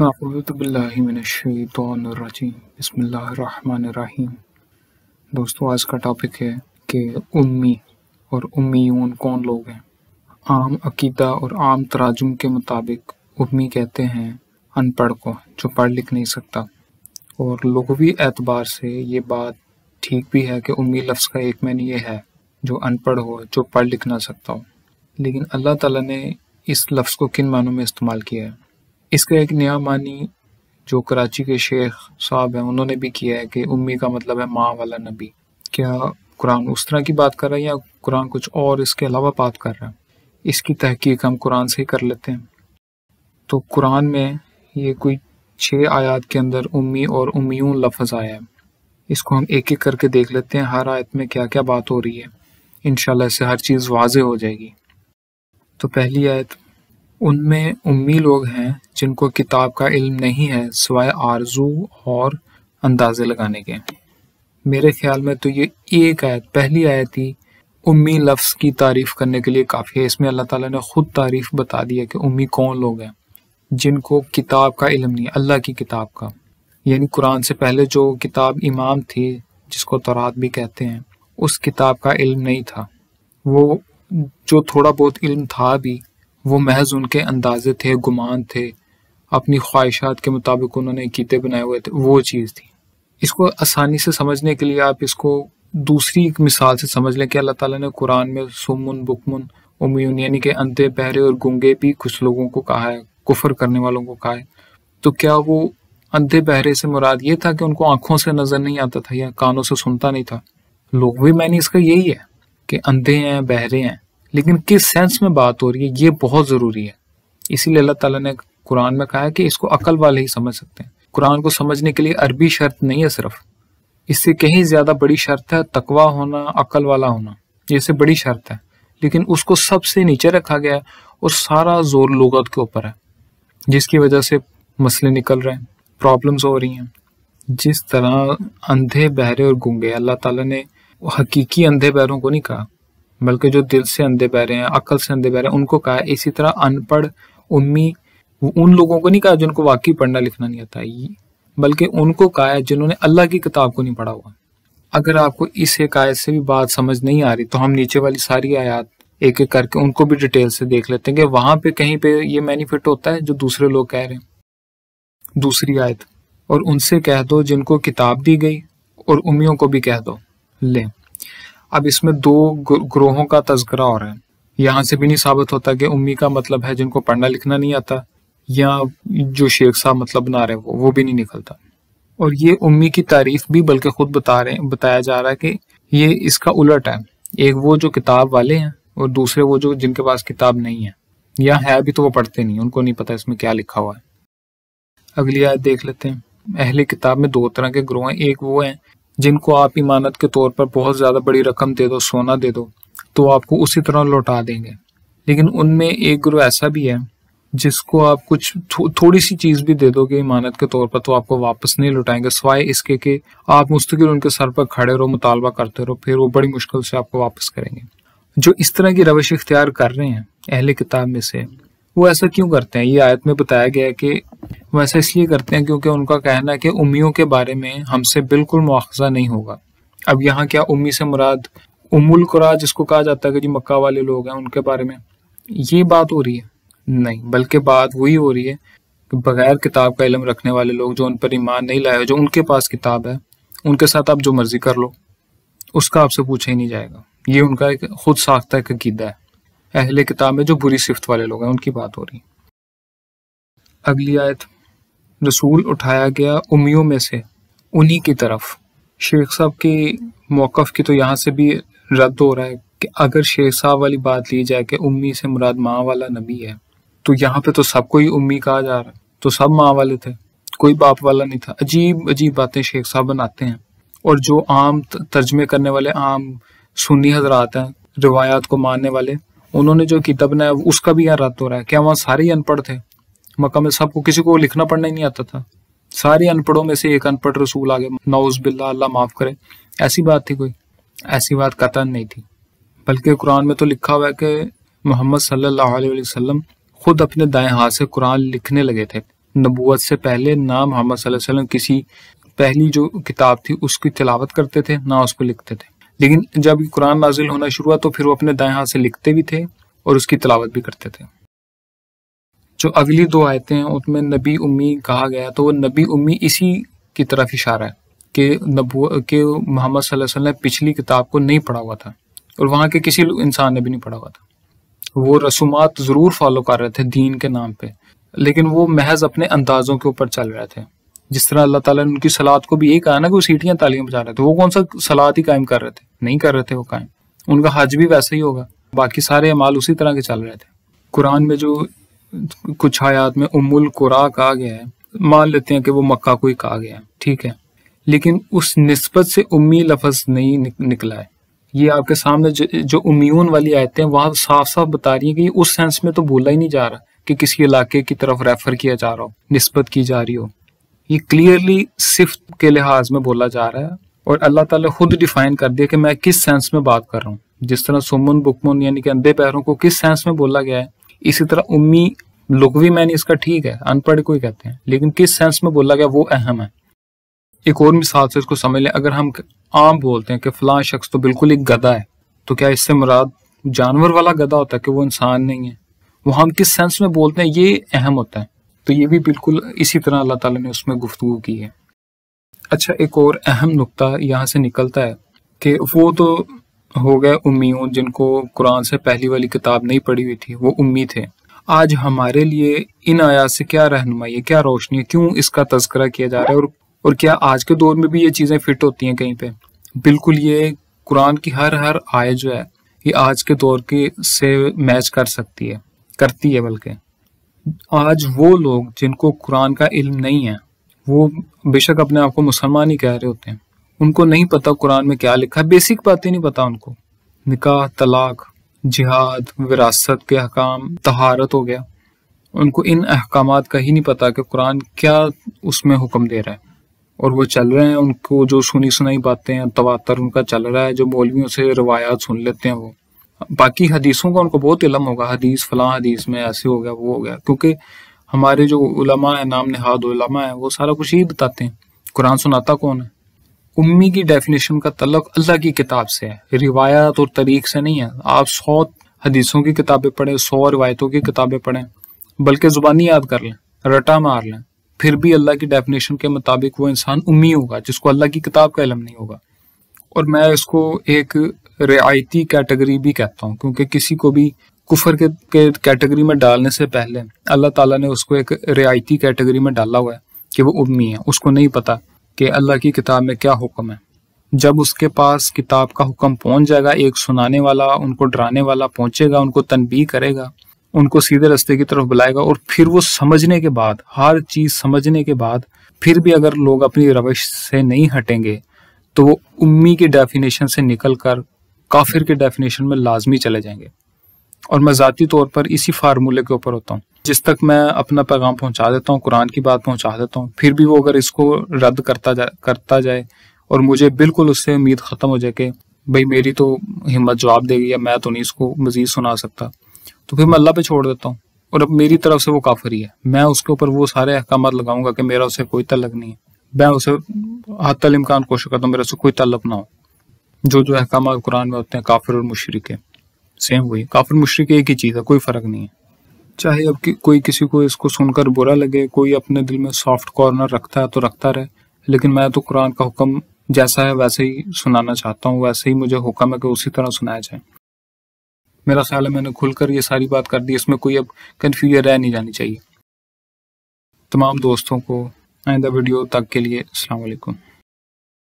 बसमीम दोस्तों आज का टॉपिक है कि उम्मी और उम्मीयून कौन लोग हैं आम अकीदा और आम तराजुम के मुताबिक उम्मी कहते हैं अनपढ़ को जो पढ़ लिख नहीं सकता और लघवी एतबार से ये बात ठीक भी है कि उम्मी लफ्ज़ का एक मैंने ये है जो अनपढ़ हो जो पढ़ लिख ना सकता हो लेकिन अल्लाह ताला ने इस लफ्ज़ को किन मानों में इस्तेमाल किया है इसका एक नया मानी जो कराची के शेख साहब हैं उन्होंने भी किया है कि उम्मी का मतलब है माँ वाला नबी क्या कुरान उस तरह की बात कर रहा है या कुरान कुछ और इसके अलावा बात कर रहा है इसकी तहकीक हम कुरान से ही कर लेते हैं तो कुरान में ये कोई छः आयात के अंदर उम्मी और उम्मीयों लफज आया है इसको हम एक एक करके देख लेते हैं हर आयत में क्या क्या बात हो रही है इन से हर चीज़ वाज हो जाएगी तो पहली आयत उनमें उम्मी लोग हैं जिनको किताब का इल्म नहीं है सिवाय आरजू और अंदाजे लगाने के मेरे ख्याल में तो ये एक आयत पहली आयत ही उम्मी लफ्ज़ की तारीफ़ करने के लिए काफ़ी है इसमें अल्लाह ताला ने ख़ुद तारीफ़ बता दी है कि उम्मी कौन लोग हैं जिनको किताब का इलम नहीं अल्लाह की किताब का यानी कुरान से पहले जो किताब इमाम थी जिसको तौरात भी कहते हैं उस किताब का इल्म नहीं था वो जो थोड़ा बहुत इल्म था भी वो महज उनके अंदाजे थे गुमान थे अपनी ख्वाहिशात के मुताबिक उन्होंने गीते बनाए हुए थे वो चीज़ थी इसको आसानी से समझने के लिए आप इसको दूसरी एक मिसाल से समझ लें कि अल्लाह ताला ने कुरान में सुमन बुकमन उमयून यानी कि अंधे बहरे और गुंगे भी कुछ लोगों को कहा है कुफर करने वालों को कहा है तो क्या वो अंधे बहरे से मुराद ये था कि उनको आंखों से नजर नहीं आता था या कानों से सुनता नहीं था लोग भी मैंने इसका यही है कि अंधे हैं बहरे हैं लेकिन किस सेंस में बात हो रही है ये बहुत ज़रूरी है इसीलिए अल्लाह ताला ने कुरान में कहा है कि इसको अकल वाले ही समझ सकते हैं कुरान को समझने के लिए अरबी शर्त नहीं है सिर्फ इससे कहीं ज़्यादा बड़ी शर्त है तकवा होना अकल वाला होना जैसे बड़ी शर्त है लेकिन उसको सबसे नीचे रखा गया है और सारा जोर लोगत के ऊपर है जिसकी वजह से मसले निकल रहे हैं प्रॉब्लम्स हो रही हैं जिस तरह अंधे बहरे और गूंगे अल्लाह ताला ने हकीकी अंधे बहरों को नहीं कहा बल्कि जो दिल से अंधे बह रहे हैं अकल से अंधे बह रहे हैं उनको कहा इसी तरह अनपढ़ उम्मी उन लोगों को नहीं कहा जिनको वाकई पढ़ना लिखना नहीं आता बल्कि उनको कहा है जिन्होंने अल्लाह की किताब को नहीं पढ़ा हुआ अगर आपको इस एक आयत से भी बात समझ नहीं आ रही तो हम नीचे वाली सारी आयात एक एक करके उनको भी डिटेल से देख लेते हैं कि वहां पे कहीं पे ये बेनिफिट होता है जो दूसरे लोग कह रहे हैं दूसरी आयत और उनसे कह दो जिनको किताब दी गई और उम्मियों को भी कह दो ले अब इसमें दो ग्रोहों का तस्करा हो रहा है यहाँ से भी नहीं साबित होता कि उम्मी का मतलब है जिनको पढ़ना लिखना नहीं आता या जो शेख साहब मतलब बना रहे वो वो भी नहीं निकलता और ये उम्मी की तारीफ भी बल्कि खुद बता रहे बताया जा रहा है कि ये इसका उलट है एक वो जो किताब वाले हैं और दूसरे वो जो जिनके पास किताब नहीं है या है भी तो वो पढ़ते नहीं उनको नहीं पता इसमें क्या लिखा हुआ है अगली आयत देख लेते हैं अहले किताब में दो तरह के ग्रोह हैं एक वो हैं जिनको आप इमानत के तौर पर बहुत ज़्यादा बड़ी रकम दे दो सोना दे दो तो आपको उसी तरह लौटा देंगे लेकिन उनमें एक ग्रोह ऐसा भी है जिसको आप कुछ थो, थोड़ी सी चीज़ भी दे दोगे इमानत के तौर पर तो आपको वापस नहीं लौटाएंगे सवाए इसके कि आप मुस्तकिल उनके सर पर खड़े रहो मुतालबा करते रहो फिर वो बड़ी मुश्किल से आपको वापस करेंगे जो इस तरह की रविश इख्तियार कर रहे हैं अहले किताब में से वो ऐसा क्यों करते हैं ये आयत में बताया गया है कि वो ऐसा इसलिए करते हैं क्योंकि उनका कहना है कि उम्मीदों के बारे में हमसे बिल्कुल मुआवजा नहीं होगा अब यहाँ क्या उम्मी से मुराद उमुल कुरा जिसको कहा जाता है कि जी मक्का वाले लोग हैं उनके बारे में ये बात हो रही है नहीं बल्कि बात वही हो रही है कि बगैर किताब का इलम रखने वाले लोग जो उन पर ईमान नहीं लाए जो उनके पास किताब है उनके साथ आप जो मर्जी कर लो उसका आपसे पूछा ही नहीं जाएगा ये उनका एक खुद साख्ता एक अकीदा है अहले किताब में जो बुरी सिफत वाले लोग हैं उनकी बात हो रही अगली आयत रसूल उठाया गया उमियों में से उन्हीं की तरफ शेख साहब के मौक़ की तो यहाँ से भी रद्द हो रहा है कि अगर शेख साहब वाली बात ली जाए कि उम्मी से मुराद माँ वाला नबी है तो यहाँ पे तो सबको ही उम्मी कहा जा रहा है तो सब माँ वाले थे कोई बाप वाला नहीं था अजीब अजीब बातें शेख साहब बनाते हैं और जो आम तर्जमे करने वाले आम सुन्नी हजरात हैं रिवायात को मानने वाले उन्होंने जो किताब ना उसका भी यहाँ रात हो रहा है क्या वहाँ सारे ही अनपढ़ थे मक्का में सबको किसी को लिखना पढ़ना ही नहीं आता था सारे अनपढ़ों में से एक अनपढ़ रसूल आ गए नौज बिल्ला अल्लाह माफ़ करे ऐसी बात थी कोई ऐसी बात कतन नहीं थी बल्कि कुरान में तो लिखा हुआ है कि मोहम्मद सल्लाम खुद अपने दाएं हाथ से कुरान लिखने लगे थे नबूत से पहले ना मोहम्मद किसी पहली जो किताब थी उसकी तिलावत करते थे ना उसको लिखते थे लेकिन जब कुरान नाजिल होना शुरू हुआ तो फिर वो अपने दाएं हाथ से लिखते भी थे और उसकी तलावत भी करते थे जो अगली दो आयतें हैं उसमें नबी उम्मी कहा गया तो वो नबी उम्मी इसी की तरफ इशारा है कि नबू के मोहम्मद वसल्लम ने पिछली किताब को नहीं पढ़ा हुआ था और वहाँ के किसी इंसान ने भी नहीं पढ़ा हुआ था वो रसूमात ज़रूर फॉलो कर रहे थे दीन के नाम पे लेकिन वो महज अपने अंदाज़ों के ऊपर चल रहे थे जिस तरह अल्लाह ताला ने उनकी सलाद को भी ये कहा ना कि वो सीटियां तालियां बजा रहे थे वो कौन सा सलाद ही कायम कर रहे थे नहीं कर रहे थे वो कायम उनका हज भी वैसा ही होगा बाकी सारे अमाल उसी तरह के चल रहे थे कुरान में जो कुछ आयात में उमुल कुरा कहा गया है मान लेते हैं कि वो मक्का को ही कहा गया है ठीक है लेकिन उस नस्बत से उम्मी लफज नहीं निकला है ये आपके सामने जो, जो उम्यून वाली आयतें हैं वहां साफ साफ बता रही है कि उस सेंस में तो बोला ही नहीं जा रहा कि किसी इलाके की तरफ रेफर किया जा रहा हो नस्बत की जा रही हो ये क्लियरली सिफ्त के लिहाज में बोला जा रहा है और अल्लाह ताला खुद डिफाइन कर दिया कि मैं किस सेंस में बात कर रहा हूँ जिस तरह सुमन बुकमन यानी कि अंधे पैरों को किस सेंस में बोला गया है इसी तरह उम्मी लुकवी मैंने इसका ठीक है अनपढ़ को ही कहते हैं लेकिन किस सेंस में बोला गया वो अहम है एक और मिसाल से इसको समझ लें अगर हम आम बोलते हैं कि फलां शख्स तो बिल्कुल एक गधा है तो क्या इससे मुराद जानवर वाला गधा होता है कि वो इंसान नहीं है वो हम किस सेंस में बोलते हैं ये अहम होता है तो ये भी बिल्कुल इसी तरह अल्लाह ताला ने उसमें गुफ्तु की है अच्छा एक और अहम नुकता यहाँ से निकलता है कि वो तो हो गए उम्मीद जिनको कुरान से पहली वाली किताब नहीं पढ़ी हुई थी वो उम्मीद थे आज हमारे लिए इन आयात से क्या रहनुमाई है क्या रोशनी है क्यों इसका तस्करा किया जा रहा है और और क्या आज के दौर में भी ये चीज़ें फिट होती हैं कहीं पे बिल्कुल ये कुरान की हर हर आय जो है ये आज के दौर के से मैच कर सकती है करती है बल्कि आज वो लोग जिनको कुरान का इल्म नहीं है वो बेशक अपने आप को मुसलमान ही कह रहे होते हैं उनको नहीं पता कुरान में क्या लिखा है बेसिक बातें नहीं पता उनको निकाह तलाक जिहाद विरासत के अहकाम तहारत हो गया उनको इन अहकाम का ही नहीं पता कि कुरान क्या उसमें हुक्म दे रहा है और वो चल रहे हैं उनको जो सुनी सुनाई बातें हैं तवातर उनका चल रहा है जो मौलवियों से रवायात सुन लेते हैं वो बाकी हदीसों का उनको बहुत इलम होगा हदीस फलां हदीस में ऐसे हो गया वो हो गया क्योंकि हमारे जो उलमा है नाम नहाद उलमा है वो सारा कुछ यही बताते हैं कुरान सुनाता कौन है उम्मी की डेफिनेशन का तलक अल्लाह की किताब से है रिवायात और तरीक से नहीं है आप सौ हदीसों की किताबें पढ़ें सौ रिवायतों की किताबें पढ़ें बल्कि ज़ुबानी याद कर लें रटा मार लें फिर भी अल्लाह की डेफिनेशन के मुताबिक वो इंसान उम्मी होगा जिसको अल्लाह की किताब का इलम नहीं होगा और मैं इसको एक रियायती कैटेगरी भी कहता हूँ क्योंकि किसी को भी कुफर के, के कैटेगरी में डालने से पहले अल्लाह ताला ने उसको एक रियायती कैटेगरी में डाला हुआ है कि वो उम्मी है उसको नहीं पता कि अल्लाह की किताब में क्या हुक्म है जब उसके पास किताब का हुक्म पहुंच जाएगा एक सुनाने वाला उनको डराने वाला पहुंचेगा उनको तनबी करेगा उनको सीधे रस्ते की तरफ बुलाएगा और फिर वो समझने के बाद हर चीज़ समझने के बाद फिर भी अगर लोग अपनी रविश से नहीं हटेंगे तो वो उम्मी की डेफिनेशन से निकल कर काफिर के डेफिनेशन में लाजमी चले जाएंगे और मैं ज़ाती तौर पर इसी फार्मूले के ऊपर होता हूँ जिस तक मैं अपना पैगाम पहुँचा देता हूँ कुरान की बात पहुँचा देता हूँ फिर भी वो अगर इसको रद्द करता जा करता जाए और मुझे बिल्कुल उससे उम्मीद ख़त्म हो जाए कि भाई मेरी तो हिम्मत जवाब देगी या मैं तो नहीं इसको मज़ीद सुना सकता तो फिर मैं अल्लाह पे छोड़ देता हूँ और अब मेरी तरफ से वो काफिर ही है मैं उसके ऊपर वो सारे अहकाम लगाऊंगा कि मेरा उसे कोई तलक नहीं है मैं उसे हतल इम्कान कोशिश करता हूँ मेरा उससे कोई तलक ना हो जो जो अहकाम कुरान में होते हैं काफिर और मुशरक है सेम वही काफिर मुशरक एक ही चीज़ है कोई फ़र्क नहीं है चाहे अब कि, कोई किसी को इसको सुनकर बुरा लगे कोई अपने दिल में सॉफ्ट कॉर्नर रखता है तो रखता रहे लेकिन मैं तो कुरान का हुक्म जैसा है वैसे ही सुनाना चाहता हूँ वैसे ही मुझे हुक्म है कि उसी तरह सुनाया जाए मेरा ख्याल है मैंने खुलकर ये सारी बात कर दी इसमें कोई अब कन्फ्यूजन रह नहीं जानी चाहिए तमाम दोस्तों को आइंदा वीडियो तक के लिए अलैक्म